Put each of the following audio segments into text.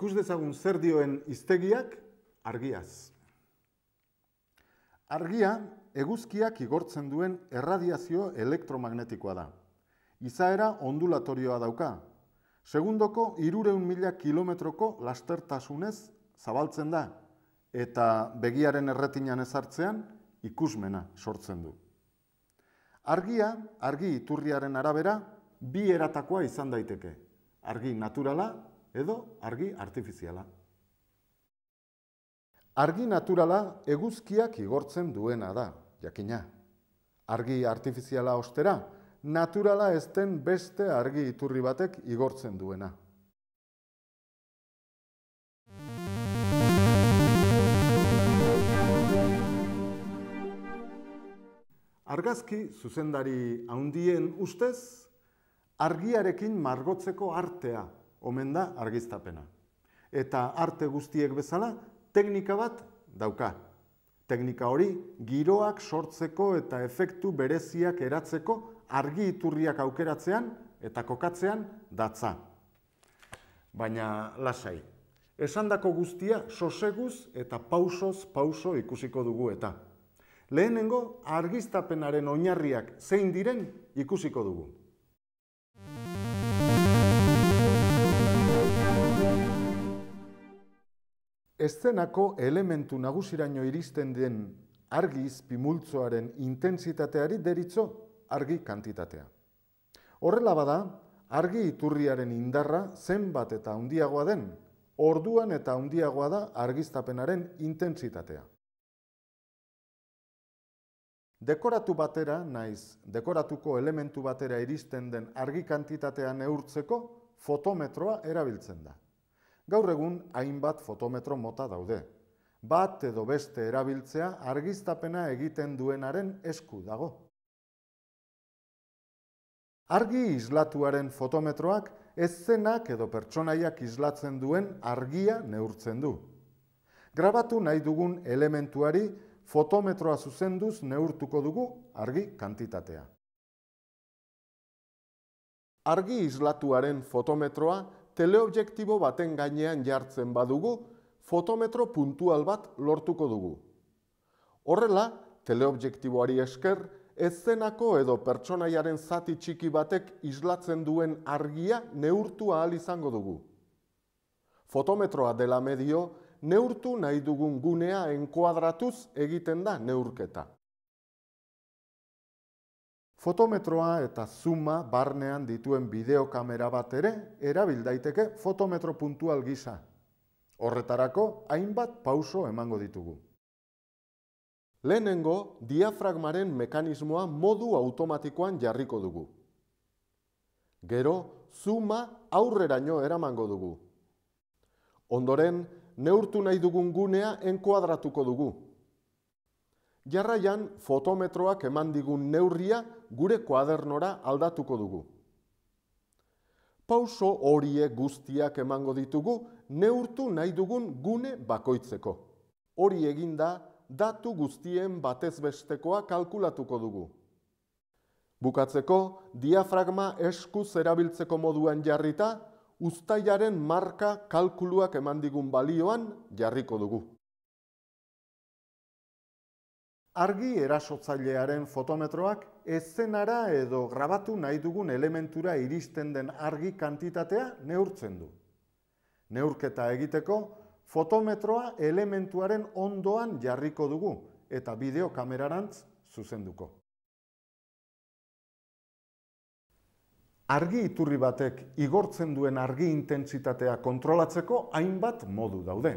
ikus dezagun zer dioen iztegiak argiaz. Argia eguzkiak igortzen duen erradiazio elektromagnetikoa da. Izaera ondulatorioa dauka. Segundoko irureun mila kilometroko lastertasunez zabaltzen da eta begiaren erretinan ezartzean ikusmena sortzen du. Argia, argi iturriaren arabera, bi eratakoa izan daiteke. Argi naturala edo argi artifiziala. Argi naturala eguzkiak igortzen duena da, jakina. Argi artifiziala ostera, naturala ez den beste argi iturri batek igortzen duena. Argazki zuzendari haundien ustez, argiarekin margotzeko artea omen da argiztapena. Eta arte guztiek bezala, teknika bat dauka. Teknika hori giroak sortzeko eta efektu bereziak eratzeko argi iturriak aukeratzean eta kokatzean datza. Baina lasai. Esandako guztia soseguz eta pausoz, pauso ikusiko dugu eta. Lehenengo argiztapenaren oinarriak zein diren ikusiko dugu. Eszenako elementu nagusiraino iristen den argiz pimultzoaren intensitateari deritzo argi kantitatea. Horrela bada, argi iturriaren indarra zenbat eta handiagoa den, orduan eta handiagoa da argiztapenaren intensitatea. Dekoratu batera, naiz, dekoratuko elementu batera iristen den argi kantitatea neurtzeko, fotometroa erabiltzen da. Gaur egun hainbat fotometro mota daude. Bat edo beste erabiltzea argiztapena egiten duenaren esku dago. Argi islatuaren fotometroak ez zenak edo pertsonaiak islatzen duen argia neurtzen du. Grabatu nahi dugun elementuari fotometroa zuzenduz neurtuko dugu argi kantitatea. Argi islatuaren fotometroa teleobjektibo baten gainean jartzen badugu, fotometro puntual bat lortuko dugu. Horrela, teleobjektiboari esker, eszenako edo pertsonaiaren zati txiki batek islatzen duen argia neurtu ahal izango dugu. Fotometroa dela medio, neurtu nahi dugun gunea enkuadratuz egiten da neurketa. Fotometroa eta zuma barnean dituen bideokamera bat ere erabil daiteke fotometro puntual gisa. Horretarako hainbat pauso emango ditugu. Lehenengo, diafragmaren mekanismoa modu automatikoan jarriko dugu. Gero, zuma aurreraino eramango dugu. Ondoren, neurtu nahi dugun gunea enkuadratuko dugu, jarraian fotometroak eman digun neurria gure kuadernora aldatuko dugu. Pauso horie guztiak emango ditugu, neurtu nahi dugun gune bakoitzeko. Hori eginda, datu guztien batezbestekoa kalkulatuko dugu. Bukatzeko, diafragma esku zerabiltzeko moduan jarrita, ustaiaren marka kalkuluak eman digun balioan jarriko dugu argi erasotzailearen fotometroak ezzenara edo grabatu nahi dugun elementura iristen den argi kantitatea neurtzen du. Neurketa egiteko, fotometroa elementuaren ondoan jarriko dugu eta bideokamerarantz zuzenduko. Argi iturri batek igortzen duen argi intentsitatea kontrolatzeko hainbat modu daude.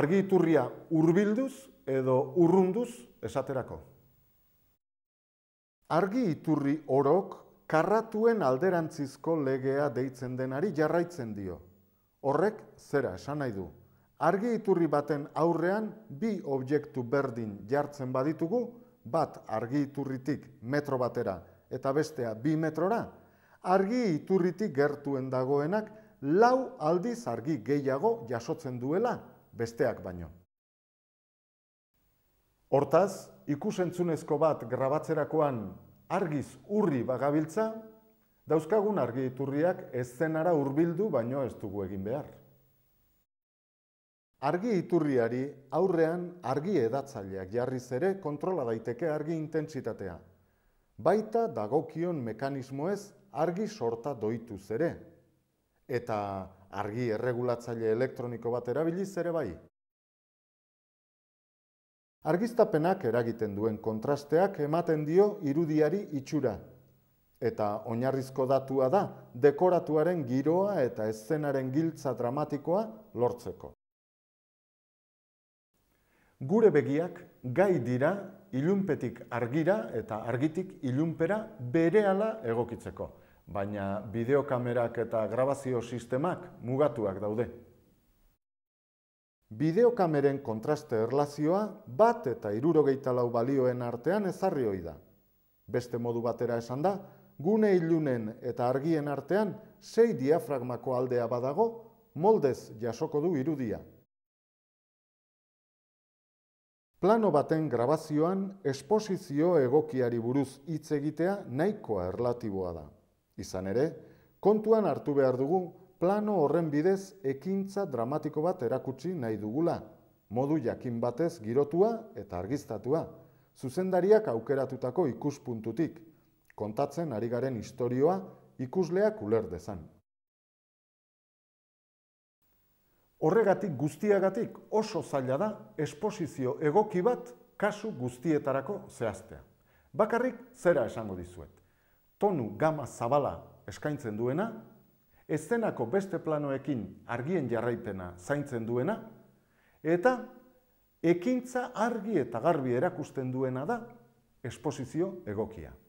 Argi iturria urbilduz edo urrunduz esaterako. Argi iturri orok karratuen alderantzizko legea deitzen denari jarraitzen dio. Horrek zera esan nahi du. Argi iturri baten aurrean bi objektu berdin jartzen baditugu, bat argi iturritik metro batera eta bestea bi metrora, argi iturritik gertuen dagoenak lau aldiz argi gehiago jasotzen duela besteak baino. Hortaz, ikusentzunezko bat grabatzerakoan argiz urri bagabiltza, dauzkagun argi iturriak zenara hurbildu baino ez dugu egin behar. Argi iturriari aurrean argi edatzaileak jarriz ere kontrola daiteke argi intentsitatea. Baita dagokion mekanismoez argi sorta doitu ere. Eta argi erregulatzaile elektroniko bat erabiliz ere bai. Argiztapenak eragiten duen kontrasteak ematen dio irudiari itxura. Eta oinarrizko datua da, dekoratuaren giroa eta eszenaren giltza dramatikoa lortzeko. Gure begiak gai dira ilunpetik argira eta argitik ilunpera berehala egokitzeko, baina bideokamerak eta grabazio sistemak mugatuak daude bideokameren kontraste erlazioa bat eta irurogeita lau balioen artean ezarri hoi da. Beste modu batera esan da, gune ilunen eta argien artean sei diafragmako aldea badago, moldez jasoko du irudia. Plano baten grabazioan, esposizio egokiari buruz hitz egitea nahikoa erlatiboa da. Izan ere, kontuan hartu behar dugu, plano horren bidez ekintza dramatiko bat erakutsi nahi dugula, modu jakin batez girotua eta argiztatua, zuzendariak aukeratutako ikuspuntutik, kontatzen ari garen istorioa ikusleak uler dezan. Horregatik guztiagatik oso zaila da esposizio egoki bat kasu guztietarako zehaztea. Bakarrik zera esango dizuet. Tonu gama zabala eskaintzen duena eszenako beste planoekin argien jarraipena zaintzen duena, eta ekintza argi eta garbi erakusten duena da esposizio egokia.